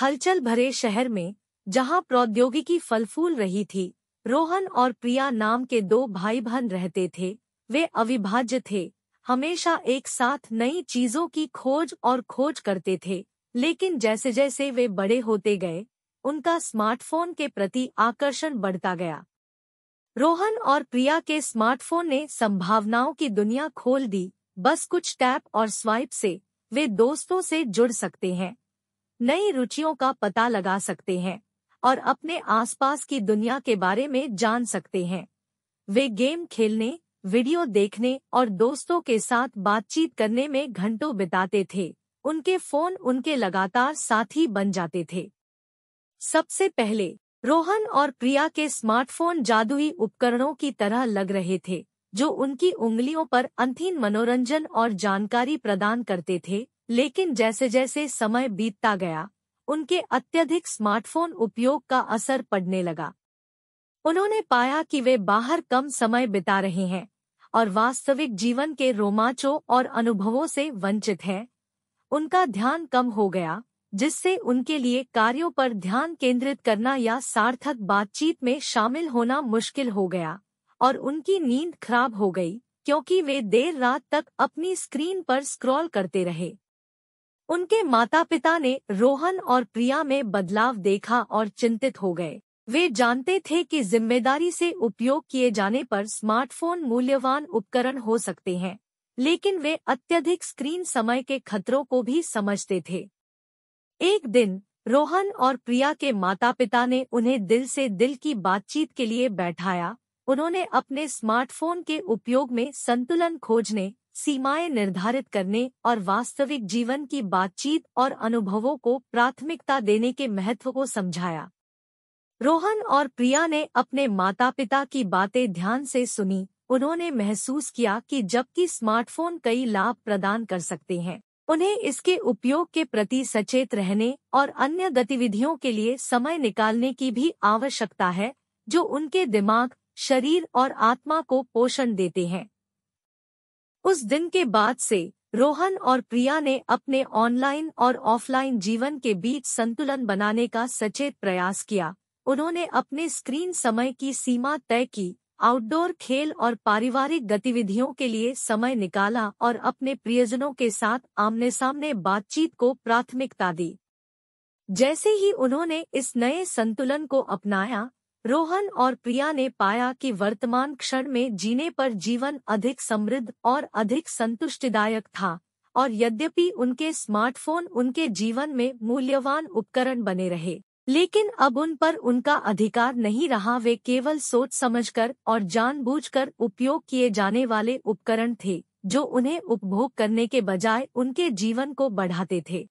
हलचल भरे शहर में जहां प्रौद्योगिकी फलफूल रही थी रोहन और प्रिया नाम के दो भाई बहन रहते थे वे अविभाज्य थे हमेशा एक साथ नई चीजों की खोज और खोज करते थे लेकिन जैसे जैसे वे बड़े होते गए उनका स्मार्टफोन के प्रति आकर्षण बढ़ता गया रोहन और प्रिया के स्मार्टफोन ने संभावनाओं की दुनिया खोल दी बस कुछ टैप और स्वाइप से वे दोस्तों से जुड़ सकते हैं नई रुचियों का पता लगा सकते हैं और अपने आसपास की दुनिया के बारे में जान सकते हैं वे गेम खेलने वीडियो देखने और दोस्तों के साथ बातचीत करने में घंटों बिताते थे उनके फोन उनके लगातार साथी बन जाते थे सबसे पहले रोहन और प्रिया के स्मार्टफोन जादुई उपकरणों की तरह लग रहे थे जो उनकी उंगलियों पर अंतिम मनोरंजन और जानकारी प्रदान करते थे लेकिन जैसे जैसे समय बीतता गया उनके अत्यधिक स्मार्टफोन उपयोग का असर पड़ने लगा उन्होंने पाया कि वे बाहर कम समय बिता रहे हैं और वास्तविक जीवन के रोमांचों और अनुभवों से वंचित हैं उनका ध्यान कम हो गया जिससे उनके लिए कार्यों पर ध्यान केंद्रित करना या सार्थक बातचीत में शामिल होना मुश्किल हो गया और उनकी नींद खराब हो गई क्योंकि वे देर रात तक अपनी स्क्रीन पर स्क्रॉल करते रहे उनके माता पिता ने रोहन और प्रिया में बदलाव देखा और चिंतित हो गए वे जानते थे कि जिम्मेदारी से उपयोग किए जाने पर स्मार्टफोन मूल्यवान उपकरण हो सकते हैं लेकिन वे अत्यधिक स्क्रीन समय के खतरों को भी समझते थे एक दिन रोहन और प्रिया के माता पिता ने उन्हें दिल से दिल की बातचीत के लिए बैठाया उन्होंने अपने स्मार्टफोन के उपयोग में संतुलन खोजने सीमाएं निर्धारित करने और वास्तविक जीवन की बातचीत और अनुभवों को प्राथमिकता देने के महत्व को समझाया रोहन और प्रिया ने अपने माता पिता की बातें ध्यान से सुनी उन्होंने महसूस किया कि जबकि स्मार्टफोन कई लाभ प्रदान कर सकते हैं उन्हें इसके उपयोग के प्रति सचेत रहने और अन्य गतिविधियों के लिए समय निकालने की भी आवश्यकता है जो उनके दिमाग शरीर और आत्मा को पोषण देते हैं उस दिन के बाद से रोहन और प्रिया ने अपने ऑनलाइन और ऑफलाइन जीवन के बीच संतुलन बनाने का सचेत प्रयास किया उन्होंने अपने स्क्रीन समय की सीमा तय की आउटडोर खेल और पारिवारिक गतिविधियों के लिए समय निकाला और अपने प्रियजनों के साथ आमने सामने बातचीत को प्राथमिकता दी जैसे ही उन्होंने इस नए संतुलन को अपनाया रोहन और प्रिया ने पाया कि वर्तमान क्षण में जीने पर जीवन अधिक समृद्ध और अधिक संतुष्टिदायक था और यद्यपि उनके स्मार्टफोन उनके जीवन में मूल्यवान उपकरण बने रहे लेकिन अब उन पर उनका अधिकार नहीं रहा वे केवल सोच समझकर और जानबूझकर उपयोग किए जाने वाले उपकरण थे जो उन्हें उपभोग करने के बजाय उनके जीवन को बढ़ाते थे